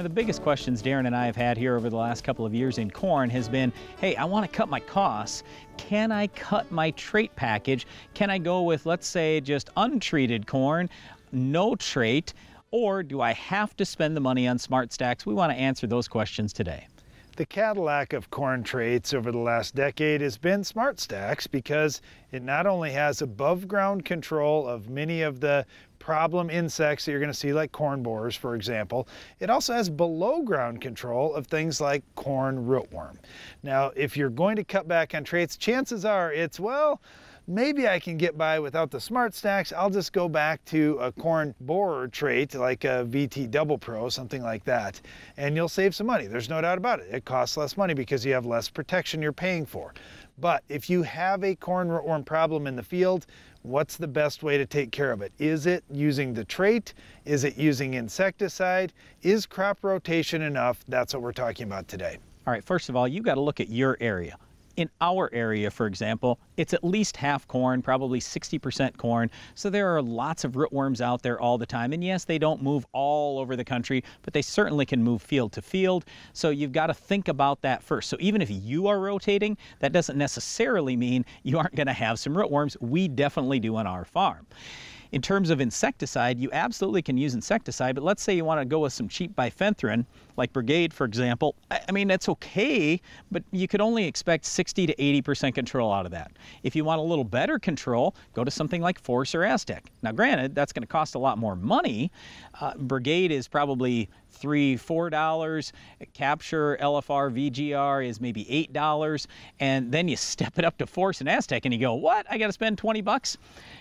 One of the biggest questions Darren and I have had here over the last couple of years in corn has been, hey, I want to cut my costs. Can I cut my trait package? Can I go with, let's say, just untreated corn, no trait, or do I have to spend the money on smart stacks? We want to answer those questions today. The Cadillac of corn traits over the last decade has been SmartStacks because it not only has above ground control of many of the problem insects that you're going to see like corn borers, for example, it also has below ground control of things like corn rootworm. Now, if you're going to cut back on traits, chances are it's, well, maybe I can get by without the smart stacks. I'll just go back to a corn borer trait like a VT Double Pro, something like that, and you'll save some money. There's no doubt about it. It costs less money because you have less protection you're paying for. But if you have a corn rootworm problem in the field, what's the best way to take care of it? Is it using the trait? Is it using insecticide? Is crop rotation enough? That's what we're talking about today. All right, first of all, you got to look at your area. In our area, for example, it's at least half corn, probably 60% corn. So there are lots of rootworms out there all the time. And yes, they don't move all over the country, but they certainly can move field to field. So you've got to think about that first. So even if you are rotating, that doesn't necessarily mean you aren't going to have some rootworms. We definitely do on our farm. In terms of insecticide, you absolutely can use insecticide, but let's say you want to go with some cheap bifenthrin, like Brigade, for example. I mean, that's okay, but you could only expect 60 to 80% control out of that. If you want a little better control, go to something like Force or Aztec. Now, granted, that's going to cost a lot more money. Uh, Brigade is probably three, four dollars. Capture LFR VGR is maybe eight dollars, and then you step it up to Force and Aztec, and you go, "What? I got to spend 20 bucks?"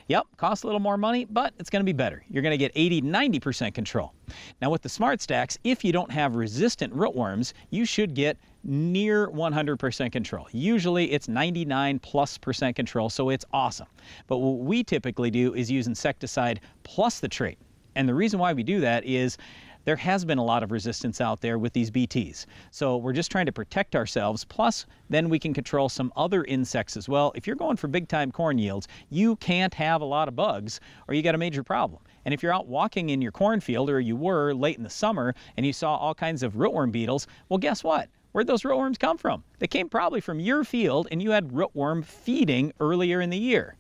Yep, costs a little more money, but it's going to be better. You're going to get 80, 90% control. Now with the Smart Stacks, if you don't have resistant rootworms, you should get near 100% control. Usually it's 99 plus percent control, so it's awesome. But what we typically do is use insecticide plus the trait. And the reason why we do that is there has been a lot of resistance out there with these BTs. So we're just trying to protect ourselves. Plus, then we can control some other insects as well. If you're going for big time corn yields, you can't have a lot of bugs or you got a major problem. And if you're out walking in your cornfield or you were late in the summer and you saw all kinds of rootworm beetles, well, guess what? Where'd those rootworms come from? They came probably from your field and you had rootworm feeding earlier in the year.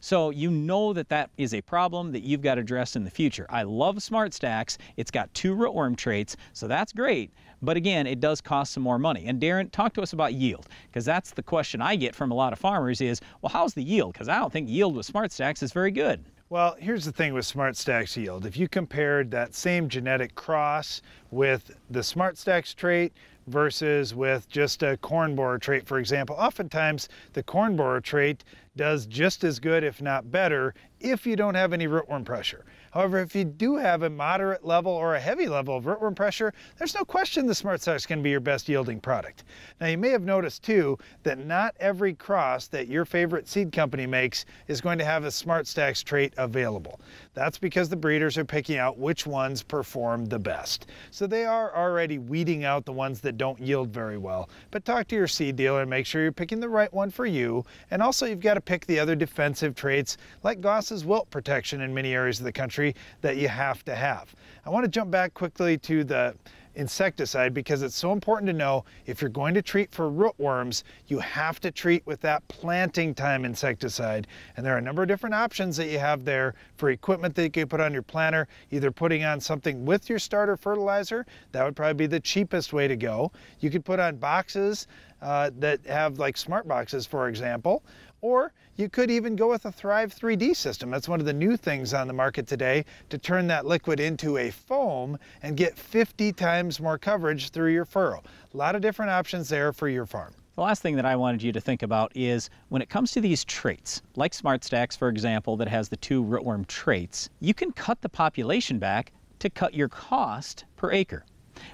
So you know that that is a problem that you've got to address in the future. I love Smart Stacks. It's got two rootworm traits, so that's great. But again, it does cost some more money. And Darren, talk to us about yield, because that's the question I get from a lot of farmers is, well, how's the yield? Because I don't think yield with Smart Stacks is very good. Well, here's the thing with SmartStax yield. If you compared that same genetic cross with the SmartStax trait versus with just a corn borer trait, for example, oftentimes the corn borer trait does just as good, if not better, if you don't have any rootworm pressure. However, if you do have a moderate level or a heavy level of rootworm pressure, there's no question the Smart going can be your best yielding product. Now you may have noticed too that not every cross that your favorite seed company makes is going to have a Smart Stacks trait available. That's because the breeders are picking out which ones perform the best. So they are already weeding out the ones that don't yield very well. But talk to your seed dealer and make sure you're picking the right one for you. And also you've got to Pick the other defensive traits like Goss's wilt protection in many areas of the country that you have to have. I want to jump back quickly to the insecticide because it's so important to know if you're going to treat for rootworms, you have to treat with that planting time insecticide. And there are a number of different options that you have there for equipment that you can put on your planter, either putting on something with your starter fertilizer, that would probably be the cheapest way to go. You could put on boxes uh, that have like smart boxes, for example, or you could even go with a Thrive 3D system. That's one of the new things on the market today to turn that liquid into a foam and get 50 times more coverage through your furrow. A lot of different options there for your farm. The last thing that I wanted you to think about is when it comes to these traits, like SmartStacks, for example, that has the two rootworm traits, you can cut the population back to cut your cost per acre.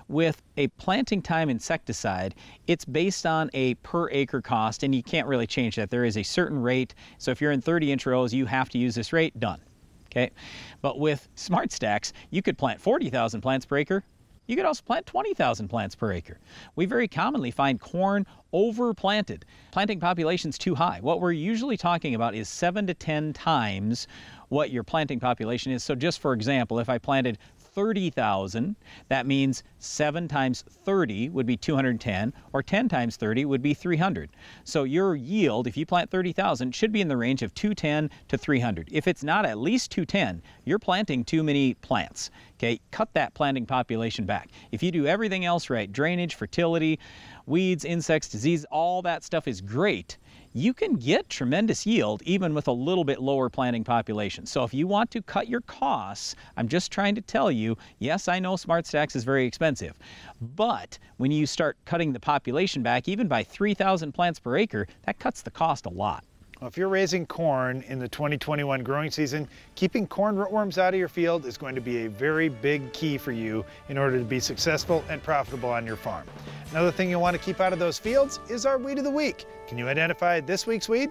With a planting time insecticide, it's based on a per acre cost, and you can't really change that. There is a certain rate. So if you're in 30 inch rows, you have to use this rate, done. Okay. But with smart stacks, you could plant 40,000 plants per acre. You could also plant 20,000 plants per acre. We very commonly find corn overplanted. Planting populations too high. What we're usually talking about is 7 to 10 times what your planting population is. So just for example, if I planted 30,000. That means 7 times 30 would be 210, or 10 times 30 would be 300. So your yield, if you plant 30,000, should be in the range of 210 to 300. If it's not at least 210, you're planting too many plants. Okay, cut that planting population back. If you do everything else right, drainage, fertility, weeds, insects, disease, all that stuff is great you can get tremendous yield even with a little bit lower planting population. So if you want to cut your costs, I'm just trying to tell you, yes, I know SmartStax is very expensive, but when you start cutting the population back, even by 3,000 plants per acre, that cuts the cost a lot. Well, if you're raising corn in the 2021 growing season, keeping corn rootworms out of your field is going to be a very big key for you in order to be successful and profitable on your farm. Another thing you'll want to keep out of those fields is our weed of the week. Can you identify this week's weed?